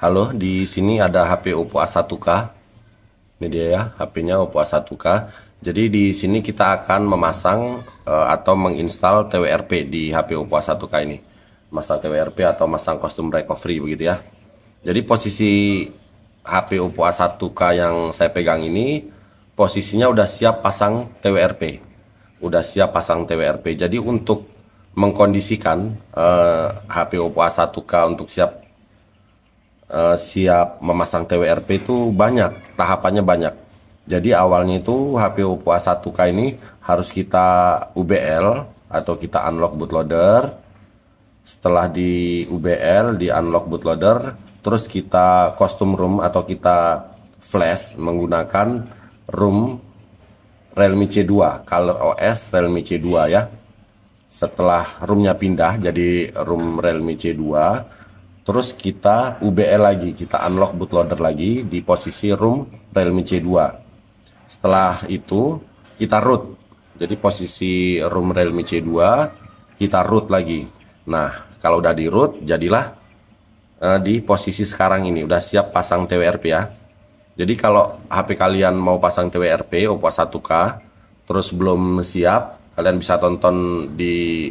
Halo, di sini ada HP Oppo A1K. Ini dia ya, HP-nya Oppo A1K. Jadi di sini kita akan memasang uh, atau menginstal TWRP di HP Oppo A1K ini. Masang TWRP atau masang custom recovery begitu ya. Jadi posisi HP Oppo A1K yang saya pegang ini posisinya udah siap pasang TWRP. Udah siap pasang TWRP. Jadi untuk mengkondisikan uh, eh, HP Oppo A1K untuk siap Eh, siap memasang TWRP itu banyak, tahapannya banyak. Jadi awalnya itu HP Oppo A1K ini harus kita UBL atau kita unlock bootloader. Setelah di UBL, di unlock bootloader, terus kita custom room atau kita flash menggunakan room Realme C2, color OS Realme C2 ya. Setelah roomnya pindah jadi room Realme C2, Terus kita UBL lagi, kita unlock bootloader lagi di posisi room Realme C2. Setelah itu kita root. Jadi posisi room Realme C2 kita root lagi. Nah, kalau udah di root jadilah uh, di posisi sekarang ini udah siap pasang TWRP ya. Jadi kalau HP kalian mau pasang TWRP Oppo 1K terus belum siap, kalian bisa tonton di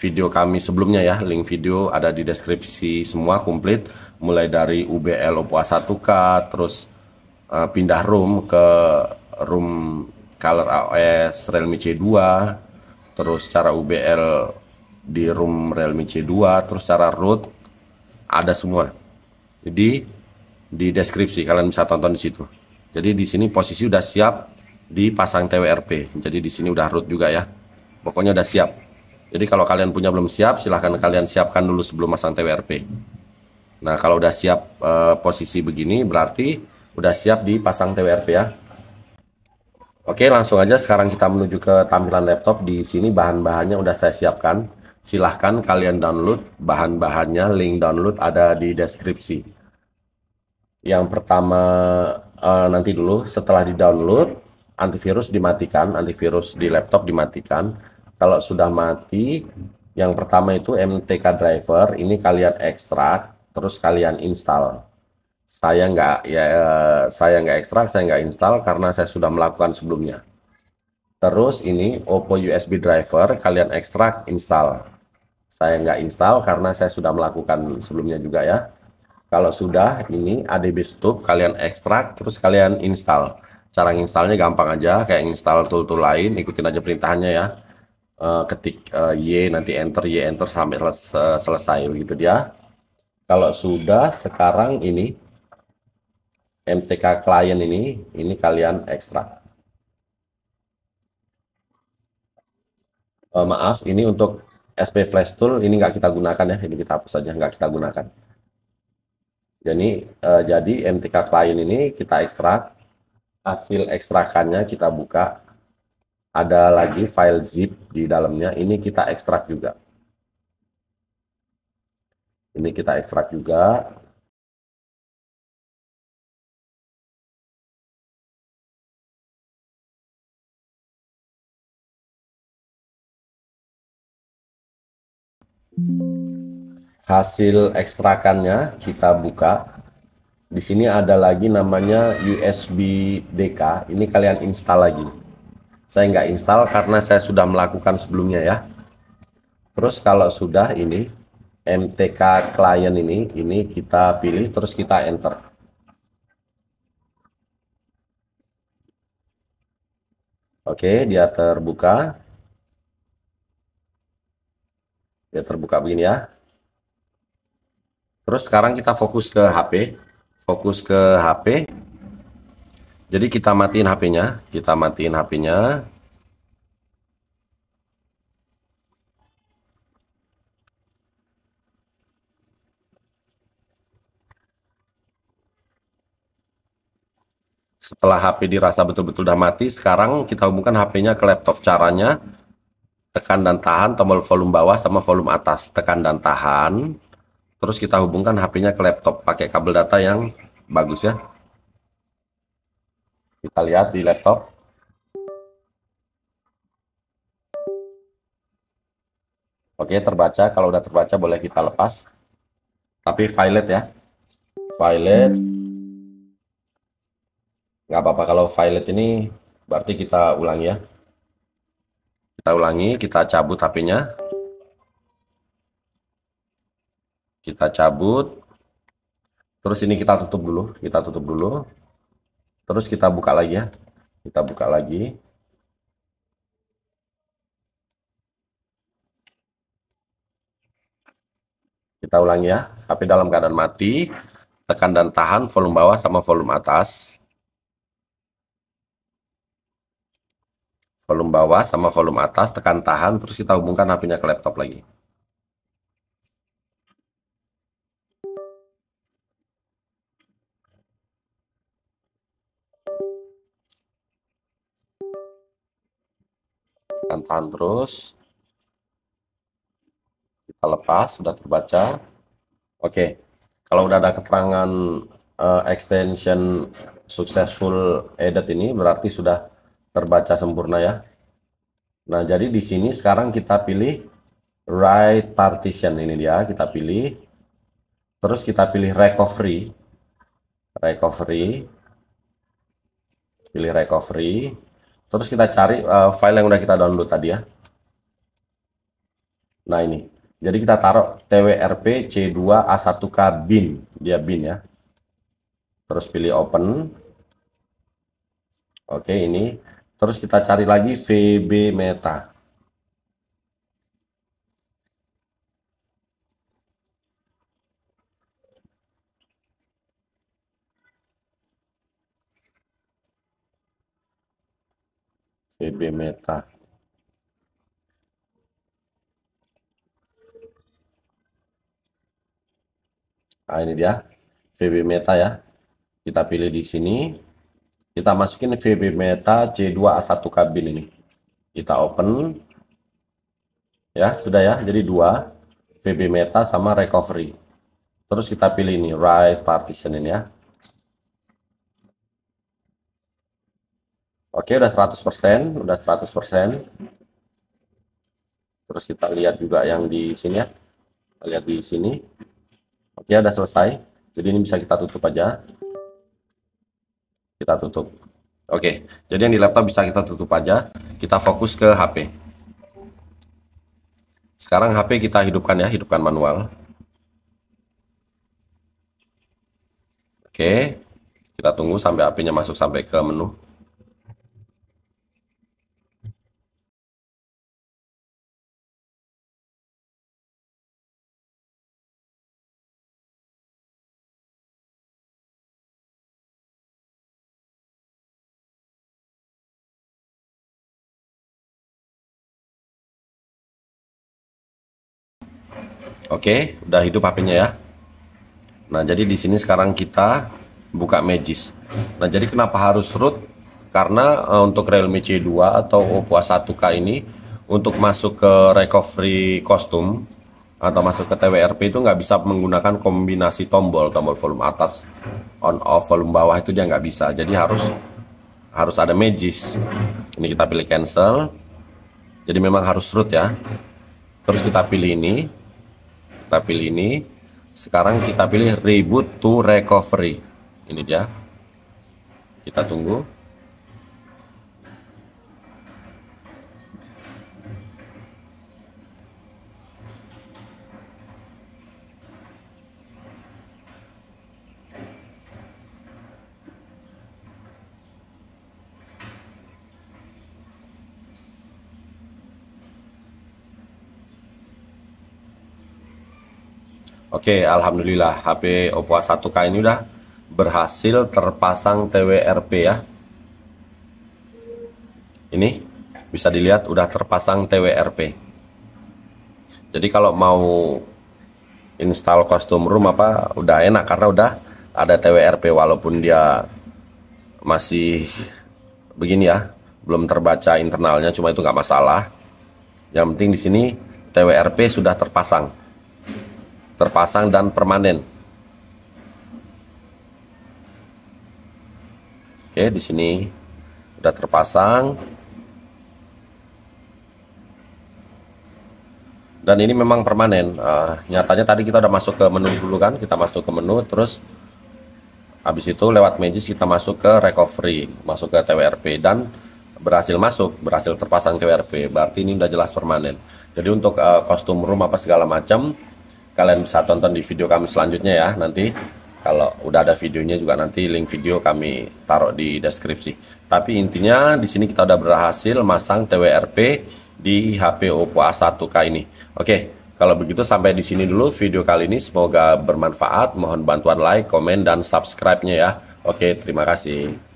video kami sebelumnya ya. Link video ada di deskripsi semua komplit mulai dari UBL a 1K terus uh, pindah room ke room color AOS Realme C2 terus cara UBL di room Realme C2 terus cara root ada semua. Jadi di deskripsi kalian bisa tonton di situ. Jadi di sini posisi udah siap dipasang TWRP. Jadi di sini udah root juga ya. Pokoknya udah siap. Jadi kalau kalian punya belum siap, silahkan kalian siapkan dulu sebelum masang TWRP. Nah kalau udah siap e, posisi begini, berarti udah siap dipasang TWRP ya. Oke langsung aja sekarang kita menuju ke tampilan laptop. Di sini bahan-bahannya udah saya siapkan. Silahkan kalian download bahan-bahannya, link download ada di deskripsi. Yang pertama e, nanti dulu setelah di download, antivirus dimatikan, antivirus di laptop dimatikan kalau sudah mati yang pertama itu MTK driver ini kalian ekstrak terus kalian install saya nggak ya eh, saya nggak ekstrak saya nggak install karena saya sudah melakukan sebelumnya terus ini Oppo USB driver kalian ekstrak install saya nggak install karena saya sudah melakukan sebelumnya juga ya kalau sudah ini ADB stub kalian ekstrak terus kalian install cara installnya gampang aja kayak install tool-tool lain ikutin aja perintahnya ya Eh, ketik uh, Y nanti enter Y enter sampai eh, selesai begitu dia. Kalau sudah sekarang ini MTK klien ini ini kalian ekstrak. Uh, maaf ini untuk SP Flash Tool ini nggak kita gunakan ya ini kita hapus saja nggak kita gunakan. Jadi uh, jadi MTK klien ini kita ekstrak hasil ekstrakannya kita buka ada lagi file zip di dalamnya. Ini kita ekstrak juga. Ini kita ekstrak juga. Hasil ekstrakannya kita buka. Di sini ada lagi namanya USB DK. Ini kalian install lagi saya nggak install karena saya sudah melakukan sebelumnya ya terus kalau sudah ini MTK client ini ini kita pilih terus kita enter Oke, dia terbuka. Dia terbuka begini ya. Terus sekarang kita fokus ke HP. Fokus ke HP. Jadi kita matiin HP-nya, kita matiin HP-nya. Setelah HP dirasa betul-betul udah mati, sekarang kita hubungkan HP-nya ke laptop. Caranya tekan dan tahan tombol volume bawah sama volume atas. Tekan dan tahan. Terus kita hubungkan HP-nya ke laptop pakai kabel data yang bagus ya. Kita lihat di laptop. Oke, terbaca. Kalau udah terbaca boleh kita lepas. Tapi violet ya. Violet. Nggak apa-apa kalau violet ini berarti kita ulangi ya. Kita ulangi, kita cabut HP-nya. Kita cabut. Terus ini kita tutup dulu. Kita tutup dulu. Terus kita buka lagi ya. Kita buka lagi. Kita ulangi ya. HP dalam keadaan mati. Tekan dan tahan volume bawah sama volume atas. Volume bawah sama volume atas. Tekan tahan. Terus kita hubungkan HP-nya ke laptop lagi. terus kita lepas sudah terbaca oke kalau udah ada keterangan uh, extension successful edit ini berarti sudah terbaca sempurna ya nah jadi di sini sekarang kita pilih right partition ini dia kita pilih terus kita pilih recovery recovery pilih recovery Terus kita cari uh, file yang udah kita download tadi ya. Nah ini. Jadi kita taruh twrp c2a1k bin. Dia bin ya. Terus pilih open. Oke ini. Terus kita cari lagi vb meta. BB Meta. Nah, ini dia VB Meta ya. Kita pilih di sini. Kita masukin VB Meta c 2 a 1 kabin ini. Kita open. Ya, sudah ya. Jadi dua VB Meta sama recovery. Terus kita pilih ini right partition ini ya. Oke, udah 100%, udah 100%. Terus kita lihat juga yang di sini ya. Kita lihat di sini. Oke, udah selesai. Jadi ini bisa kita tutup aja. Kita tutup. Oke, jadi yang di laptop bisa kita tutup aja. Kita fokus ke HP. Sekarang HP kita hidupkan ya, hidupkan manual. Oke, kita tunggu sampai HP-nya masuk sampai ke menu. Oke, okay, udah hidup HP-nya ya. Nah, jadi di sini sekarang kita buka Magis. Nah, jadi kenapa harus root? Karena uh, untuk Realme C2 atau Oppo A1K ini untuk masuk ke recovery kostum atau masuk ke TWRP itu nggak bisa menggunakan kombinasi tombol tombol volume atas on off volume bawah itu dia nggak bisa jadi harus harus ada magis ini kita pilih cancel jadi memang harus root ya terus kita pilih ini kita pilih ini sekarang kita pilih reboot to recovery ini dia kita tunggu Oke, alhamdulillah HP Oppo A1K ini udah berhasil terpasang TWRP ya. Ini bisa dilihat udah terpasang TWRP. Jadi kalau mau install custom room apa udah enak karena udah ada TWRP walaupun dia masih begini ya, belum terbaca internalnya cuma itu nggak masalah. Yang penting di sini TWRP sudah terpasang terpasang dan permanen. Oke, di sini udah terpasang. Dan ini memang permanen. Uh, nyatanya tadi kita udah masuk ke menu dulu kan, kita masuk ke menu terus habis itu lewat Magis kita masuk ke recovery, masuk ke TWRP dan berhasil masuk, berhasil terpasang TWRP. Berarti ini udah jelas permanen. Jadi untuk uh, kostum room apa segala macam kalian bisa tonton di video kami selanjutnya ya nanti kalau udah ada videonya juga nanti link video kami taruh di deskripsi tapi intinya di sini kita udah berhasil masang TWRP di HP Oppo A1K ini oke kalau begitu sampai di sini dulu video kali ini semoga bermanfaat mohon bantuan like komen dan subscribe nya ya oke terima kasih